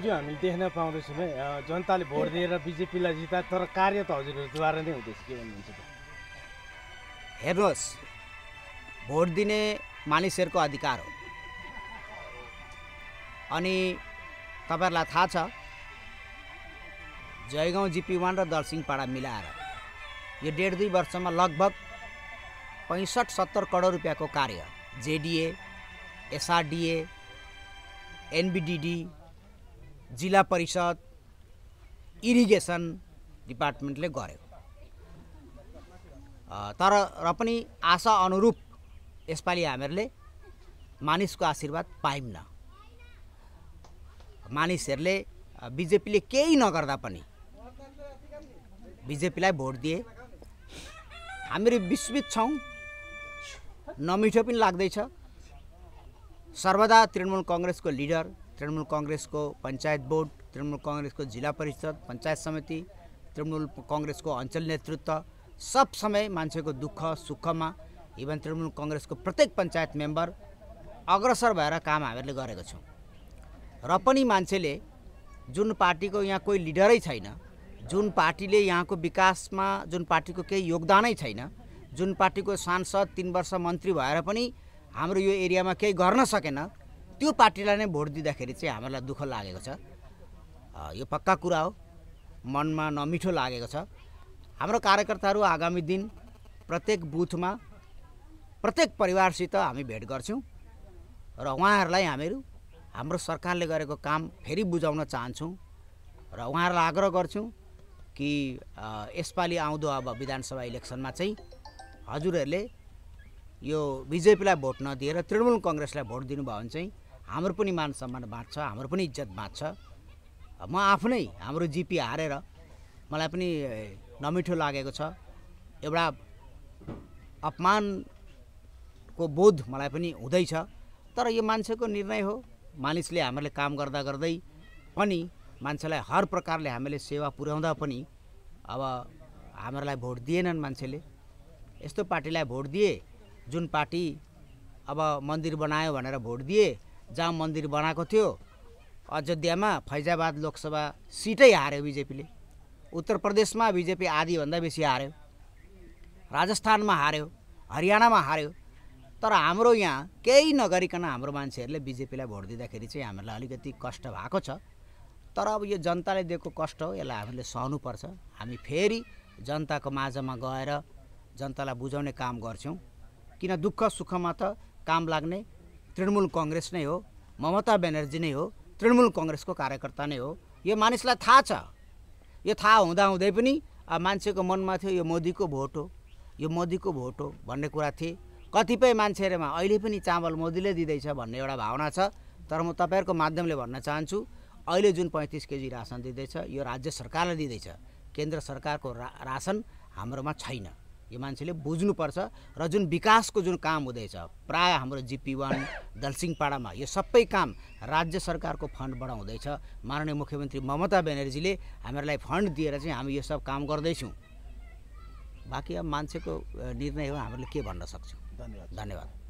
जो हामी देख्न पाउँदैछौँ है जनताले भोट दिएर बिजेपीलाई जिता तर कार्य त हजुरहरूद्वारा नै हुँदैछ के भन्नुहुन्छ हेर्नुहोस् भोट दिने मानिसहरूको अधिकार हो अनि तपाईँहरूलाई थाहा छ जयगाउँ जिपी वान र दर्सिङपाडा मिलाएर यो डेढ दुई वर्षमा लगभग पैँसठ सत्तर करोड रुपियाँको कार्य जेडिए एसआरडिए एनबिडिडी जिल्ला परिषद इरिगेसन डिपार्टमेन्टले गर्यो तर र पनि आशा अनुरूप यसपालि हामीहरूले मानिसको आशीर्वाद पायौँ मानिसहरूले बिजेपीले केही नगर्दा पनि बिजेपीलाई भोट दिए हामीहरू विस्मित छौँ नमिठो पनि लाग्दैछ सर्वदा तृणमूल कङ्ग्रेसको लिडर तृणमूल कङ्ग्रेसको पञ्चायत बोर्ड तृणमूल कङ्ग्रेसको जिल्ला परिषद पञ्चायत समिति तृणमूल कङ्ग्रेसको अञ्चल नेतृत्व सब समय मान्छेको दुःख सुखमा इभन तृणमूल कङ्ग्रेसको प्रत्येक पञ्चायत मेम्बर अग्रसर भएर काम हामीहरूले गरेको छौँ र पनि मान्छेले जुन पार्टीको यहाँ कोही लिडरै छैन जुन पार्टीले यहाँको विकासमा जुन पार्टीको केही योगदानै छैन जुन पार्टीको सांसद तिन वर्ष मन्त्री भएर पनि हाम्रो यो एरियामा केही गर्न सकेन त्यो पार्टीलाई नै भोट दिँदाखेरि चाहिँ हामीलाई दुःख लागेको छ यो पक्का कुरा हो मनमा नमिठो लागेको छ हाम्रो कार्यकर्ताहरू आगामी दिन प्रत्येक बुथमा प्रत्येक परिवारसित हामी भेट गर्छौँ र उहाँहरूलाई हामीहरू हाम्रो सरकारले गरेको काम फेरि बुझाउन चाहन्छौँ र उहाँहरूलाई आग्रह गर्छौँ कि यसपालि आउँदो अब विधानसभा इलेक्सनमा चाहिँ हजुरहरूले यो बिजेपीलाई भोट नदिएर तृणमूल कङ्ग्रेसलाई भोट दिनुभयो भने चाहिँ हाम्रो पनि मान सम्मान बाँच्छ हाम्रो पनि इज्जत बाँच्छ म आफ्नै हाम्रो जिपी हारेर मलाई पनि नमिठो लागेको छ एउटा अपमानको बोध मलाई पनि हुँदैछ तर यो मान्छेको निर्णय हो मानिसले हामीले काम गर्दा गर्दै पनि मान्छेलाई हर प्रकारले हामीले सेवा पुर्याउँदा पनि अब हामीहरूलाई भोट दिएनन् मान्छेले यस्तो पार्टीलाई भोट दिए जुन पार्टी अब मन्दिर बनायो भनेर भोट दिए जहाँ मन्दिर बनाएको थियो अयोध्यामा फैजाबाद लोकसभा सिटै हार्यो बिजेपीले उत्तर प्रदेशमा बिजेपी आधीभन्दा बेसी हार्यो राजस्थानमा हार्यो हरियाणामा हार्यो तर हाम्रो यहाँ केही नगरिकन हाम्रो मान्छेहरूले बिजेपीलाई भोट दिँदाखेरि चाहिँ हामीलाई अलिकति कष्ट भएको छ तर अब यो जनताले दिएको कष्ट हो यसलाई हामीले सहनुपर्छ हामी फेरि जनताको माझमा गएर जनतालाई बुझाउने काम गर्छौँ किन दुःख सुखमा त काम लाग्ने तृणमूल कङ्ग्रेस नै हो ममता ब्यानर्जी नै हो तृणमूल कङ्ग्रेसको कार्यकर्ता नै हो यो मानिसलाई थाहा छ यो थाहा हुँदाहुँदै पनि मान्छेको मनमा थियो यो मोदीको भोट हो यो मोदीको भोट हो भन्ने कुरा थिए कतिपय मान्छेहरूमा अहिले पनि चामल मोदीले दिँदैछ भन्ने एउटा भावना छ तर म तपाईँहरूको माध्यमले भन्न चाहन्छु अहिले जुन पैँतिस केजी रासन दिँदैछ यो राज्य सरकारले दिँदैछ केन्द्र सरकारको रा रासन हाम्रोमा छैन यो मान्छेले बुझ्नुपर्छ र जुन विकासको जुन काम हुँदैछ प्रायः हाम्रो जिपी वान दलसिंहपाडामा यो सबै काम राज्य सरकारको फन्डबाट हुँदैछ माननीय मुख्यमन्त्री ममता ब्यानर्जीले हामीहरूलाई फन्ड दिएर चाहिँ हामी यो सब काम गर्दैछौँ बाँकी अब मान्छेको निर्णय हो हामीले के भन्न सक्छौँ धन्यवाद धन्यवाद